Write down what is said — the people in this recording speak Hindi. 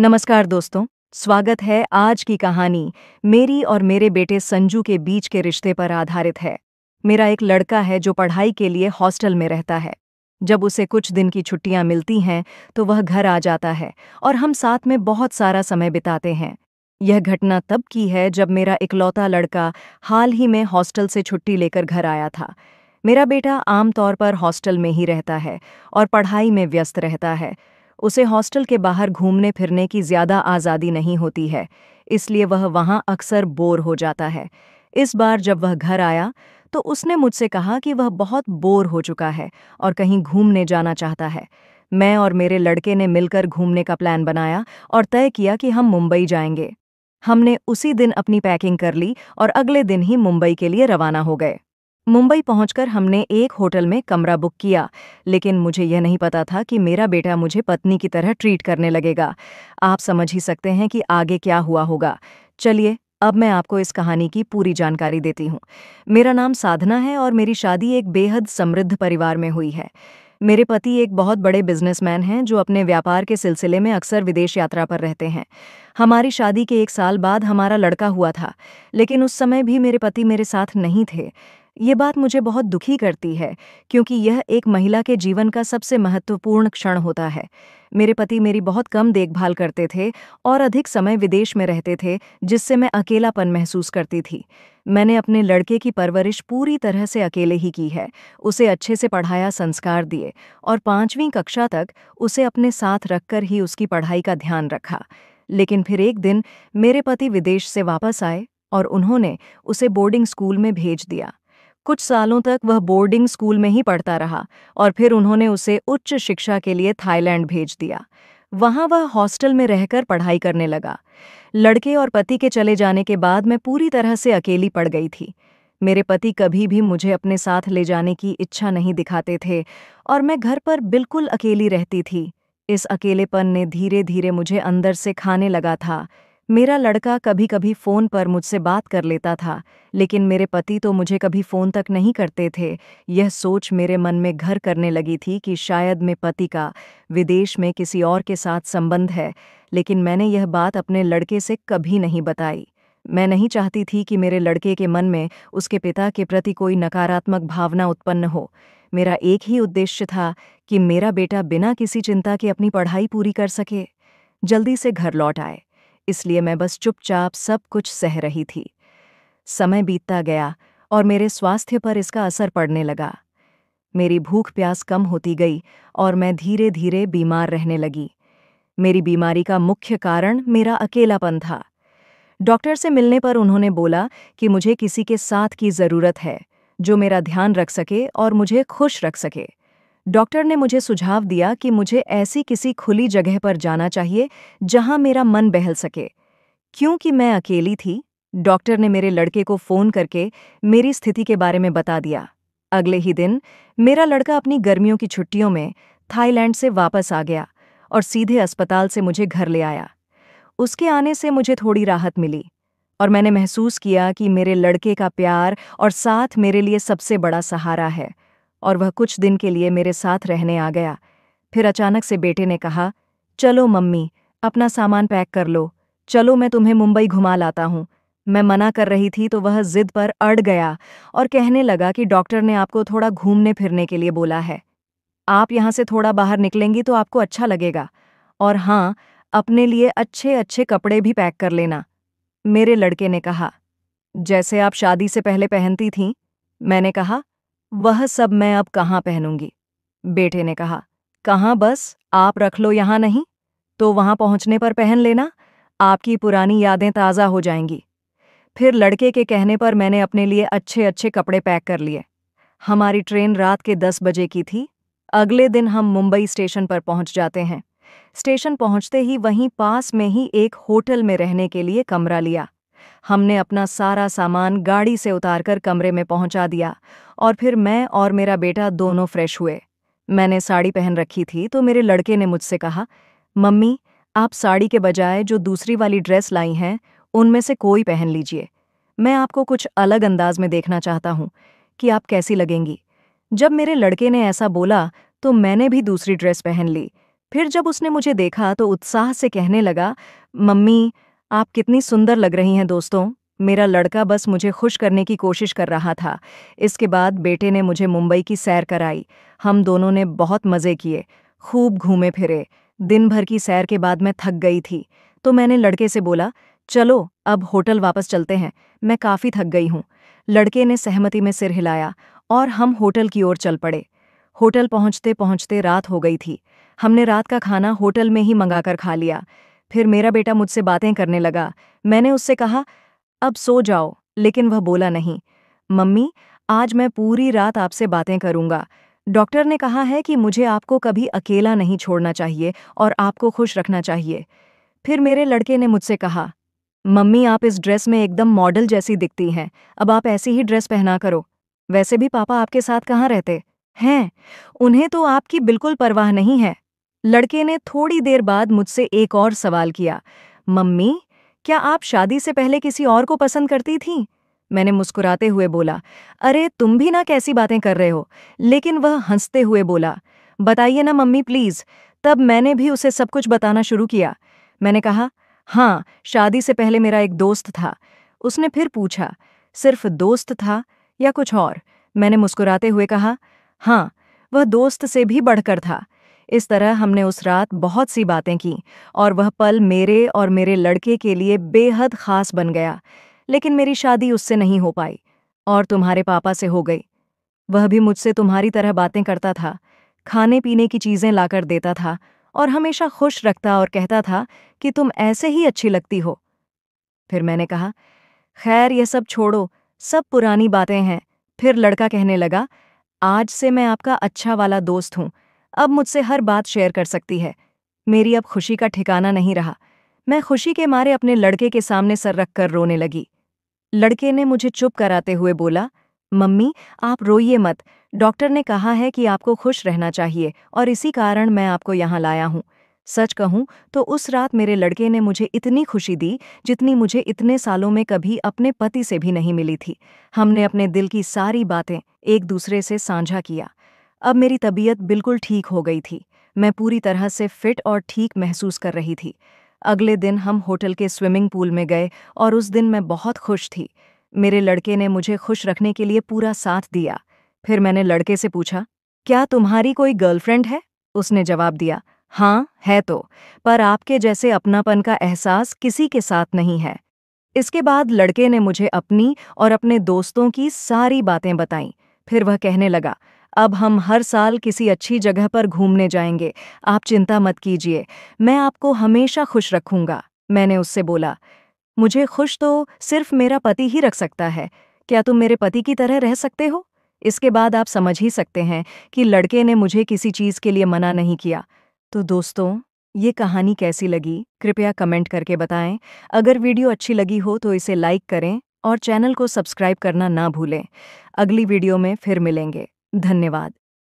नमस्कार दोस्तों स्वागत है आज की कहानी मेरी और मेरे बेटे संजू के बीच के रिश्ते पर आधारित है मेरा एक लड़का है जो पढ़ाई के लिए हॉस्टल में रहता है जब उसे कुछ दिन की छुट्टियां मिलती हैं तो वह घर आ जाता है और हम साथ में बहुत सारा समय बिताते हैं यह घटना तब की है जब मेरा इकलौता लड़का हाल ही में हॉस्टल से छुट्टी लेकर घर आया था मेरा बेटा आमतौर पर हॉस्टल में ही रहता है और पढ़ाई में व्यस्त रहता है उसे हॉस्टल के बाहर घूमने फिरने की ज़्यादा आज़ादी नहीं होती है इसलिए वह वहाँ अक्सर बोर हो जाता है इस बार जब वह घर आया तो उसने मुझसे कहा कि वह बहुत बोर हो चुका है और कहीं घूमने जाना चाहता है मैं और मेरे लड़के ने मिलकर घूमने का प्लान बनाया और तय किया कि हम मुंबई जाएंगे हमने उसी दिन अपनी पैकिंग कर ली और अगले दिन ही मुंबई के लिए रवाना हो गए मुंबई पहुंचकर हमने एक होटल में कमरा बुक किया लेकिन मुझे यह नहीं पता था कि मेरा बेटा मुझे पत्नी की तरह ट्रीट करने लगेगा आप समझ ही सकते हैं कि आगे क्या हुआ होगा चलिए अब मैं आपको इस कहानी की पूरी जानकारी देती हूँ मेरा नाम साधना है और मेरी शादी एक बेहद समृद्ध परिवार में हुई है मेरे पति एक बहुत बड़े बिजनेसमैन हैं जो अपने व्यापार के सिलसिले में अक्सर विदेश यात्रा पर रहते हैं हमारी शादी के एक साल बाद हमारा लड़का हुआ था लेकिन उस समय भी मेरे पति मेरे साथ नहीं थे ये बात मुझे बहुत दुखी करती है क्योंकि यह एक महिला के जीवन का सबसे महत्वपूर्ण क्षण होता है मेरे पति मेरी बहुत कम देखभाल करते थे और अधिक समय विदेश में रहते थे जिससे मैं अकेलापन महसूस करती थी मैंने अपने लड़के की परवरिश पूरी तरह से अकेले ही की है उसे अच्छे से पढ़ाया संस्कार दिए और पाँचवीं कक्षा तक उसे अपने साथ रखकर ही उसकी पढ़ाई का ध्यान रखा लेकिन फिर एक दिन मेरे पति विदेश से वापस आए और उन्होंने उसे बोर्डिंग स्कूल में भेज दिया कुछ सालों तक वह बोर्डिंग स्कूल में ही पढ़ता रहा और फिर उन्होंने उसे उच्च शिक्षा के लिए थाईलैंड भेज दिया वहाँ वह हॉस्टल में रहकर पढ़ाई करने लगा लड़के और पति के चले जाने के बाद मैं पूरी तरह से अकेली पड़ गई थी मेरे पति कभी भी मुझे अपने साथ ले जाने की इच्छा नहीं दिखाते थे और मैं घर पर बिल्कुल अकेली रहती थी इस अकेलेपन ने धीरे धीरे मुझे अंदर से खाने लगा था मेरा लड़का कभी कभी फ़ोन पर मुझसे बात कर लेता था लेकिन मेरे पति तो मुझे कभी फ़ोन तक नहीं करते थे यह सोच मेरे मन में घर करने लगी थी कि शायद मैं पति का विदेश में किसी और के साथ संबंध है लेकिन मैंने यह बात अपने लड़के से कभी नहीं बताई मैं नहीं चाहती थी कि मेरे लड़के के मन में उसके पिता के प्रति कोई नकारात्मक भावना उत्पन्न हो मेरा एक ही उद्देश्य था कि मेरा बेटा बिना किसी चिंता के अपनी पढ़ाई पूरी कर सके जल्दी से घर लौट आए इसलिए मैं बस चुपचाप सब कुछ सह रही थी समय बीतता गया और मेरे स्वास्थ्य पर इसका असर पड़ने लगा मेरी भूख प्यास कम होती गई और मैं धीरे धीरे बीमार रहने लगी मेरी बीमारी का मुख्य कारण मेरा अकेलापन था डॉक्टर से मिलने पर उन्होंने बोला कि मुझे किसी के साथ की ज़रूरत है जो मेरा ध्यान रख सके और मुझे खुश रख सके डॉक्टर ने मुझे सुझाव दिया कि मुझे ऐसी किसी खुली जगह पर जाना चाहिए जहां मेरा मन बहल सके क्योंकि मैं अकेली थी डॉक्टर ने मेरे लड़के को फ़ोन करके मेरी स्थिति के बारे में बता दिया अगले ही दिन मेरा लड़का अपनी गर्मियों की छुट्टियों में थाईलैंड से वापस आ गया और सीधे अस्पताल से मुझे घर ले आया उसके आने से मुझे थोड़ी राहत मिली और मैंने महसूस किया कि मेरे लड़के का प्यार और साथ मेरे लिए सबसे बड़ा सहारा है और वह कुछ दिन के लिए मेरे साथ रहने आ गया फिर अचानक से बेटे ने कहा चलो मम्मी अपना सामान पैक कर लो चलो मैं तुम्हें मुंबई घुमा लाता हूँ मैं मना कर रही थी तो वह जिद पर अड़ गया और कहने लगा कि डॉक्टर ने आपको थोड़ा घूमने फिरने के लिए बोला है आप यहाँ से थोड़ा बाहर निकलेंगी तो आपको अच्छा लगेगा और हाँ अपने लिए अच्छे अच्छे कपड़े भी पैक कर लेना मेरे लड़के ने कहा जैसे आप शादी से पहले पहनती थीं मैंने कहा वह सब मैं अब कहाँ पहनूंगी बेटे ने कहा कहाँ बस आप रख लो यहाँ नहीं तो वहाँ पहुँचने पर पहन लेना आपकी पुरानी यादें ताज़ा हो जाएंगी फिर लड़के के कहने पर मैंने अपने लिए अच्छे अच्छे कपड़े पैक कर लिए हमारी ट्रेन रात के दस बजे की थी अगले दिन हम मुंबई स्टेशन पर पहुंच जाते हैं स्टेशन पहुंचते ही वहीं पास में ही एक होटल में रहने के लिए कमरा लिया हमने अपना सारा सामान गाड़ी से उतारकर कमरे में पहुंचा दिया और फिर मैं और मेरा बेटा दोनों फ्रेश हुए मैंने साड़ी पहन रखी थी तो मेरे लड़के ने मुझसे कहा मम्मी आप साड़ी के बजाय जो दूसरी वाली ड्रेस लाई हैं उनमें से कोई पहन लीजिए मैं आपको कुछ अलग अंदाज में देखना चाहता हूँ कि आप कैसी लगेंगी जब मेरे लड़के ने ऐसा बोला तो मैंने भी दूसरी ड्रेस पहन ली फिर जब उसने मुझे देखा तो उत्साह से कहने लगा मम्मी आप कितनी सुंदर लग रही हैं दोस्तों मेरा लड़का बस मुझे खुश करने की कोशिश कर रहा था इसके बाद बेटे ने मुझे मुंबई की सैर कराई हम दोनों ने बहुत मज़े किए खूब घूमे फिरे दिन भर की सैर के बाद मैं थक गई थी तो मैंने लड़के से बोला चलो अब होटल वापस चलते हैं मैं काफ़ी थक गई हूँ लड़के ने सहमति में सिर हिलाया और हम होटल की ओर चल पड़े होटल पहुँचते पहुँचते रात हो गई थी हमने रात का खाना होटल में ही मंगाकर खा लिया फिर मेरा बेटा मुझसे बातें करने लगा मैंने उससे कहा अब सो जाओ लेकिन वह बोला नहीं मम्मी आज मैं पूरी रात आपसे बातें करूंगा डॉक्टर ने कहा है कि मुझे आपको कभी अकेला नहीं छोड़ना चाहिए और आपको खुश रखना चाहिए फिर मेरे लड़के ने मुझसे कहा मम्मी आप इस ड्रेस में एकदम मॉडल जैसी दिखती हैं अब आप ऐसी ही ड्रेस पहना करो वैसे भी पापा आपके साथ कहाँ रहते हैं उन्हें तो आपकी बिल्कुल परवाह नहीं है लड़के ने थोड़ी देर बाद मुझसे एक और सवाल किया मम्मी क्या आप शादी से पहले किसी और को पसंद करती थीं मैंने मुस्कुराते हुए बोला अरे तुम भी ना कैसी बातें कर रहे हो लेकिन वह हंसते हुए बोला बताइए ना मम्मी प्लीज़ तब मैंने भी उसे सब कुछ बताना शुरू किया मैंने कहा हाँ शादी से पहले मेरा एक दोस्त था उसने फिर पूछा सिर्फ दोस्त था या कुछ और मैंने मुस्कुराते हुए कहा हाँ वह दोस्त से भी बढ़कर था इस तरह हमने उस रात बहुत सी बातें की और वह पल मेरे और मेरे लड़के के लिए बेहद खास बन गया लेकिन मेरी शादी उससे नहीं हो पाई और तुम्हारे पापा से हो गई वह भी मुझसे तुम्हारी तरह बातें करता था खाने पीने की चीज़ें लाकर देता था और हमेशा खुश रखता और कहता था कि तुम ऐसे ही अच्छी लगती हो फिर मैंने कहा खैर यह सब छोड़ो सब पुरानी बातें हैं फिर लड़का कहने लगा आज से मैं आपका अच्छा वाला दोस्त हूँ अब मुझसे हर बात शेयर कर सकती है मेरी अब खुशी का ठिकाना नहीं रहा मैं खुशी के मारे अपने लड़के के सामने सर रख कर रोने लगी लड़के ने मुझे चुप कराते हुए बोला मम्मी आप रोइए मत डॉक्टर ने कहा है कि आपको खुश रहना चाहिए और इसी कारण मैं आपको यहाँ लाया हूँ सच कहूँ तो उस रात मेरे लड़के ने मुझे इतनी खुशी दी जितनी मुझे इतने सालों में कभी अपने पति से भी नहीं मिली थी हमने अपने दिल की सारी बातें एक दूसरे से साझा किया अब मेरी तबीयत बिल्कुल ठीक हो गई थी मैं पूरी तरह से फिट और ठीक महसूस कर रही थी अगले दिन हम होटल के स्विमिंग पूल में गए और उस दिन मैं बहुत खुश थी मेरे लड़के ने मुझे खुश रखने के लिए पूरा साथ दिया फिर मैंने लड़के से पूछा क्या तुम्हारी कोई गर्लफ्रेंड है उसने जवाब दिया हाँ है तो पर आपके जैसे अपनापन का एहसास किसी के साथ नहीं है इसके बाद लड़के ने मुझे अपनी और अपने दोस्तों की सारी बातें बताई फिर वह कहने लगा अब हम हर साल किसी अच्छी जगह पर घूमने जाएंगे आप चिंता मत कीजिए मैं आपको हमेशा खुश रखूंगा मैंने उससे बोला मुझे खुश तो सिर्फ मेरा पति ही रख सकता है क्या तुम मेरे पति की तरह रह सकते हो इसके बाद आप समझ ही सकते हैं कि लड़के ने मुझे किसी चीज़ के लिए मना नहीं किया तो दोस्तों ये कहानी कैसी लगी कृपया कमेंट करके बताएं अगर वीडियो अच्छी लगी हो तो इसे लाइक करें और चैनल को सब्सक्राइब करना ना भूलें अगली वीडियो में फिर मिलेंगे धन्यवाद